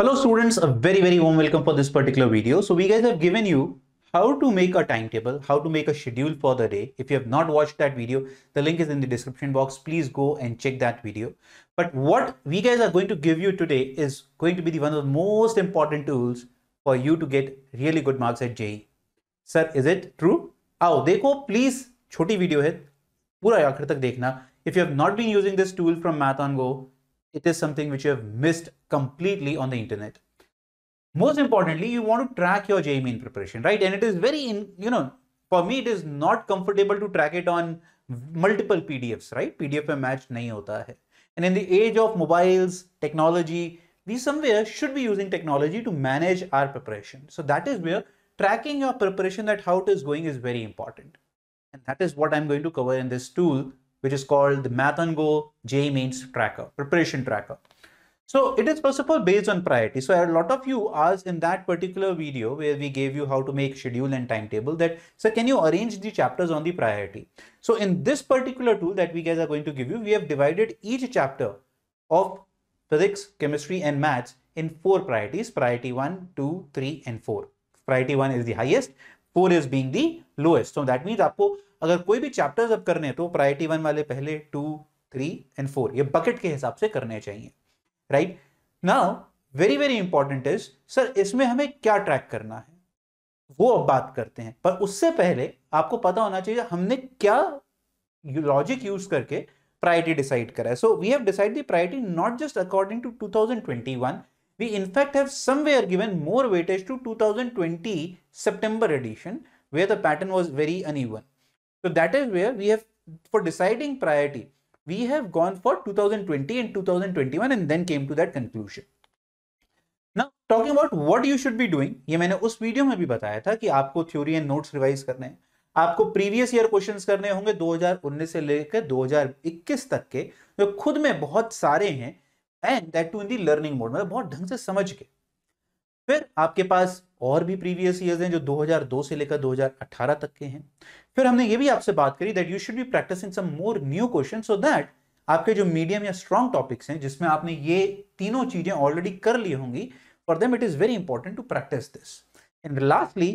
Hello students, a very very warm welcome for this particular video. So we guys have given you how to make a timetable, how to make a schedule for the day. If you have not watched that video, the link is in the description box. Please go and check that video. But what we guys are going to give you today is going to be the one of the most important tools for you to get really good marks at JE. Sir, is it true? आओ dekho, please, choti video hai, pura आखिर तक देखना if you have not been using this tool from MathonGo it is something which you have missed completely on the internet. Most importantly, you want to track your JEE mean preparation, right? And it is very, in, you know, for me, it is not comfortable to track it on multiple PDFs, right? PDF match nahi hota hai. And in the age of mobiles, technology, we somewhere should be using technology to manage our preparation. So that is where tracking your preparation that how it is going is very important. And that is what I'm going to cover in this tool which is called the Math Go J Mains Tracker, Preparation Tracker. So it is first of all based on priority. So a lot of you asked in that particular video where we gave you how to make schedule and timetable that, sir, can you arrange the chapters on the priority? So in this particular tool that we guys are going to give you, we have divided each chapter of physics, chemistry and maths in four priorities, priority one, two, three and four. Priority one is the highest, four is being the lowest. So that means आपको अगर कोई भी chapters अब करने हैं तो priority one वाले पहले टू थ्री एंड फोर ये बकेट के हिसाब से करने चाहिए right now very very important is sir इसमें हमें क्या ट्रैक करना है वो अब बात करते हैं पर उससे पहले आपको पता होना चाहिए हमने क्या लॉजिक यूज करके प्रायोरिटी डिसाइड करा है so we have decide the priority not just according to 2021 we in fact have somewhere given more weightage to 2020 September edition where the pattern was very uneven So that is where we have, for deciding priority, we have gone for 2020 and 2021 and then came to that conclusion. Now, talking about what you should be doing, ये मैंने उस video में भी बताया था कि आपको theory and notes revise करने हैं आपको प्रीवियस ईयर क्वेश्चंस करने होंगे 2019 से लेकर 2021 तक के जो खुद में बहुत सारे हैं and that too in the learning mode मतलब बहुत ढंग से समझ के फिर आपके पास और भी प्रीवियस ईयर्स हैं जो 2002 से लेकर 2018 तक के हैं फिर हमने ये भी आपसे बात करी that you should be practising some more new question so that आपके जो मीडियम या स्ट्रॉन्ग टॉपिक्स हैं जिसमें आपने ये तीनों चीजें ऑलरेडी कर ली होंगी for them it is very important to practise this and lastly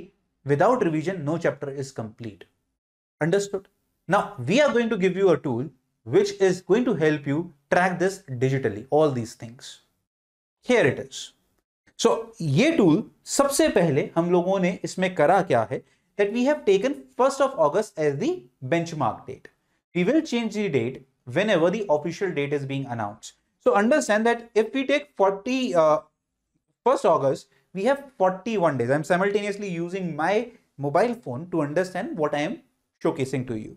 without revision no chapter is complete understood ना we are going to give you a tool which is going to help you track this digitally all these things here it is so, ये tool. सबसे पहले हम लोगों ने इसमें that we have taken 1st of August as the benchmark date. We will change the date whenever the official date is being announced. So understand that if we take 40, 1st uh, August, we have 41 days. I'm simultaneously using my mobile phone to understand what I am showcasing to you.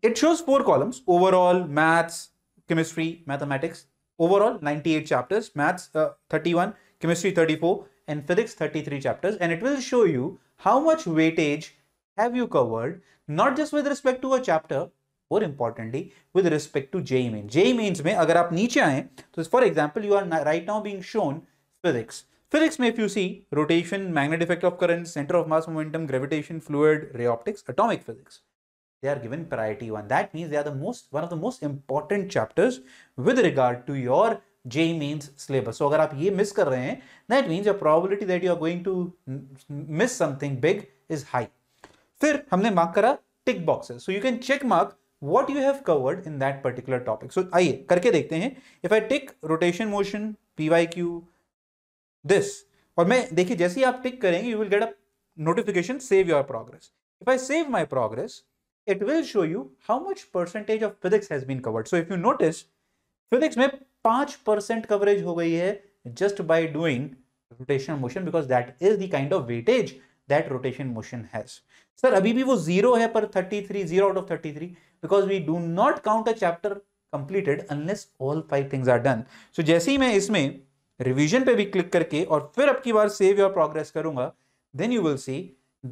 It shows four columns, overall, maths, chemistry, mathematics, overall 98 chapters, maths uh, 31, chemistry 34 and physics 33 chapters and it will show you how much weightage have you covered not just with respect to a chapter more importantly with respect to JE main JE means mein agar aap niche aaye so for example you are right now being shown physics physics mein if you see rotation magnet effect of current center of mass momentum gravitation fluid ray optics atomic physics they are given priority one that means they are the most one of the most important chapters with regard to your J means syllabus अगर आप ये miss कर रहे हैं that means a probability that you are going to miss something big is high फिर हमने mark करा tick boxes so you can check mark what you have covered in that particular topic so आइए करके देखते हैं if I tick rotation motion P Y Q this और मैं देखिए जैसे ही आप टिक करेंगे you will get a notification save your progress if I save my progress it will show you how much percentage of physics has been covered so if you notice physics में पांच percent coverage हो गई है just by doing rotation motion because that is the kind of weightage that rotation motion has sir अभी भी वो zero है पर thirty three zero out of thirty three because we do not count a chapter completed unless all five things are done so जैसे ही मैं इसमें revision पे भी क्लिक करके और फिर अब की बार सेव योर प्रोग्रेस करूंगा then you will see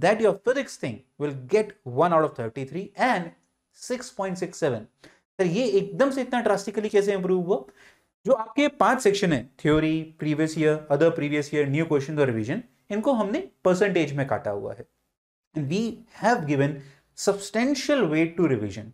that your physics thing will get 1 out of 33 and 6.67 sir ये एकदम से इतना ड्रास्टिकली कैसे इंप्रूव हुआ जो आपके पांच सेक्शन है theory previous year other previous year new question और रिविजन इनको हमने परसेंटेज में काटा हुआ है we have given substantial weight to revision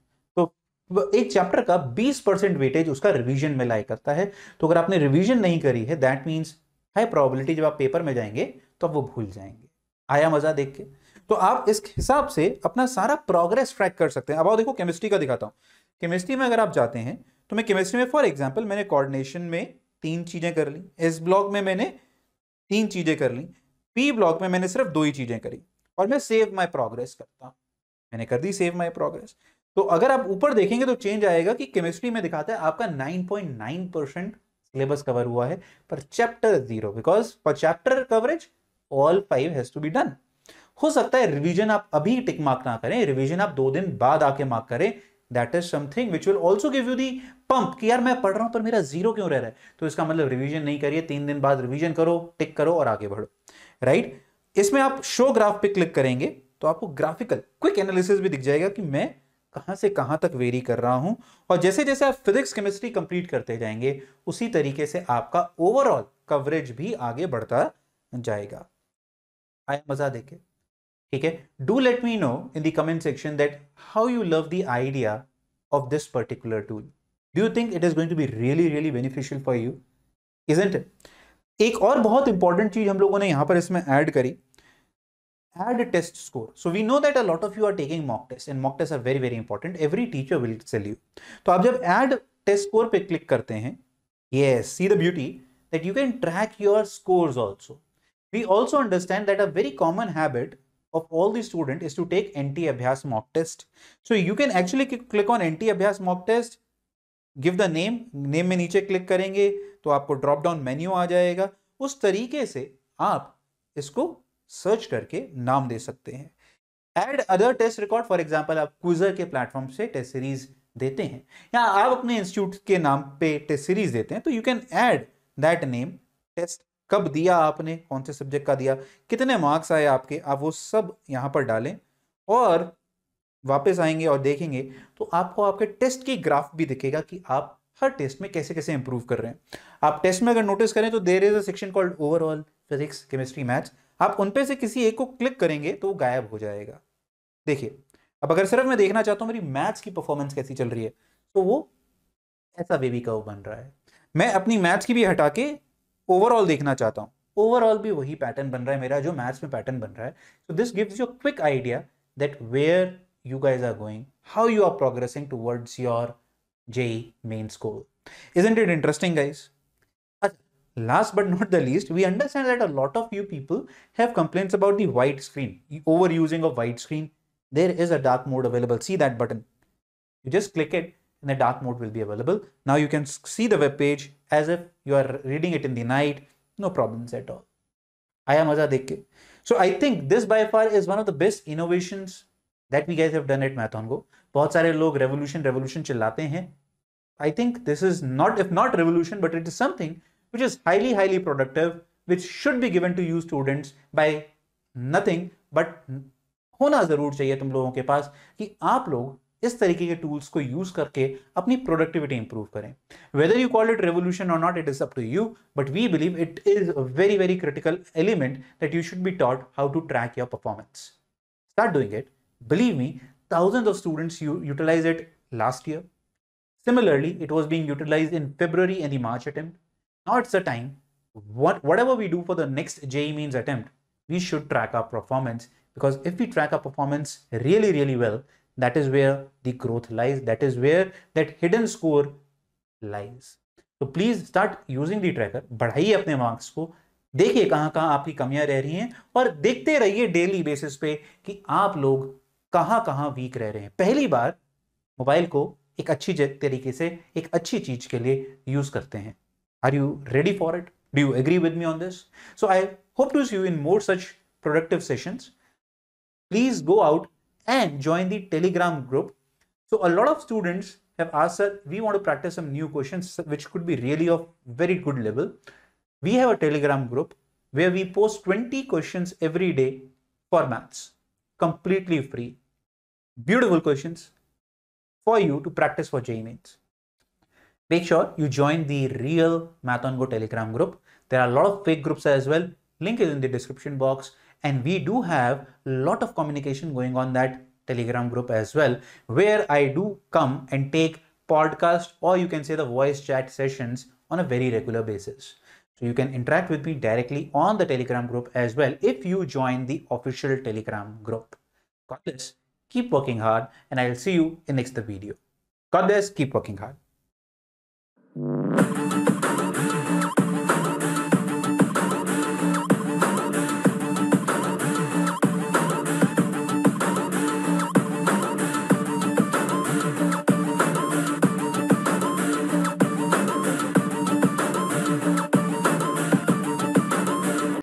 एक चैप्टर का 20 परसेंट वेटेज उसका रिवीजन में लाई करता है तो अगर आपने रिवीजन नहीं करी है दैट मीन्स हाई प्रोबेबिलिटी जब आप पेपर में जाएंगे तो आप वो भूल जाएंगे आया मजा देख के तो आप इस हिसाब से अपना सारा प्रोग्रेस ट्रैक कर सकते हैं अब आओ देखो केमिस्ट्री का दिखाता हूँ केमिस्ट्री में अगर आप जाते हैं तो मैं केमिस्ट्री में फॉर एग्जाम्पल मैंने कॉर्डिनेशन में तीन चीज़ें कर ली एस ब्लॉक में मैंने तीन चीज़ें कर ली पी ब्लॉक में मैंने सिर्फ दो ही चीज़ें करी और मैं सेव माई प्रोग्रेस करता मैंने कर दी सेव माई प्रोग्रेस तो अगर आप ऊपर देखेंगे तो चेंज आएगा कि केमिस्ट्री में दिखाता है आपका 9.9 परसेंट सिलेबस कवर हुआ है पर chapter zero because for chapter coverage all five has to be done हो सकता है रिवीजन आप अभी टिक मार्क ना करें रिवीजन आप दो दिन बाद आके मार्क करें that is something which will also give you the pump कि यार मैं पढ़ रहा हूं पर मेरा जीरो क्यों रह रहा है तो इसका मतलब रिविजन नहीं करिए तीन दिन बाद रिविजन करो टिक करो और आगे बढ़ो राइट right? इसमें आप शो ग्राफ पे क्लिक करेंगे तो आपको ग्राफिकल क्विक एनालिसिस भी दिख जाएगा कि मैं कहां से कहां तक वेरी कर रहा हूं और जैसे जैसे आप फिजिक्स केमिस्ट्री कंप्लीट करते जाएंगे उसी तरीके से आपका ओवरऑल कवरेज भी आगे बढ़ता जाएगा आया मजा देखे ठीक है do let me know in the comment section that how you love the idea of this particular tool do you think it is going to be really really beneficial for you is it एक और बहुत important चीज हम लोगों ने यहां पर इसमें ऐड करी add test score so we know that a lot of you are taking mock test and mock test are very very important every teacher will tell you तो आप जब एड टेस्ट स्कोर पे click करते हैं ये see the beauty that you can track your score also we also understand that a very common habit of all the student is to take NT Abhyas mock test. So you can actually click on NT Abhyas mock test, give the name, name में नीचे click करेंगे तो आपको drop down menu आ जाएगा उस तरीके से आप इसको सर्च करके नाम दे सकते हैं add other test record for example आप क्विजर के प्लेटफॉर्म से टेस्ट सीरीज देते हैं या आप अपने इंस्टीट्यूट के नाम पे टेस्ट सीरीज देते हैं तो you can add that name test कब दिया आपने कौन से सब्जेक्ट का दिया कितने मार्क्स आए आपके आप वो सब यहाँ पर डालें और वापस आएंगे और देखेंगे तो आपको आपके टेस्ट की ग्राफ भी दिखेगा कि आप हर टेस्ट में कैसे कैसे इंप्रूव कर रहे हैं आप टेस्ट में अगर नोटिस करें तो there is a section called overall physics chemistry maths आप उन पे से किसी एक को क्लिक करेंगे तो गायब हो जाएगा देखिए अब अगर सिर्फ मैं देखना चाहता हूँ मेरी मैथ्स की परफॉर्मेंस कैसी चल रही है तो वो ऐसा बेबी कर्व बन रहा है मैं अपनी मैथ्स की भी हटा के ओवरऑल देखना चाहता हूं ओवरऑल भी वही पैटर्न बन रहा है मेरा जो मैथ्स में पैटर्न बन रहा है so this gives you quick idea that where you guys are going how you are progressing towards your J Main school is it interesting guys last but not the least we understand that a lot of you people have complains about the white screen over using of white screen there is a dark mode available see that button you just click it the dark mode will be available. Now you can see the web page as if you are reading it in the night, no problems at all. Aya maza dekke. So I think this by far is one of the best innovations that we guys have done at MathOnGo. बहुत सारे लोग revolution revolution चिल्लाते हैं. I think this is not if not revolution but it is something which is highly highly productive which should be given to you students by nothing but होना ज़रूर चाहिए तुम लोगों के पास कि आप लोग इस तरीके के टूल्स को यूज करके अपनी प्रोडक्टिविटी इंप्रूव करें whether you call it revolution और not it is up you but we believe it is a very very critical element that you should be taught how to track your performance start doing it believe me thousand of students you utilize it last year similarly it was being utilize in February and March attempt now it's a time What, whatever we do for the next JE means attempt, we should track our performance because if we track our performance really, really well, that is where the growth lies that is where that hidden score lies तो please start using the tracker बढ़ाइए अपने marks को देखिए कहाँ कहाँ आपकी कमियां रह रही हैं और देखते रहिए डेली बेसिस पे कि आप लोग कहाँ कहाँ वीक रह रहे हैं पहली बार मोबाइल को एक अच्छी तरीके से एक अच्छी चीज के लिए यूज करते हैं are you ready for it do you agree with me on this so I hope to see you in more such productive sessions please go out and join the Telegram group. So a lot of students have asked us, we want to practice some new questions, which could be really of very good level. We have a Telegram group where we post 20 questions every day for maths, completely free. Beautiful questions for you to practice for JE Mains. Make sure you join the real Math on Go Telegram group. There are a lot of fake groups as well. Link is in the description box and we do have a lot of communication going on that telegram group as well where i do come and take podcast or you can say the voice chat sessions on a very regular basis so you can interact with me directly on the telegram group as well if you join the official telegram group got this keep working hard and i'll see you in next video got this keep working hard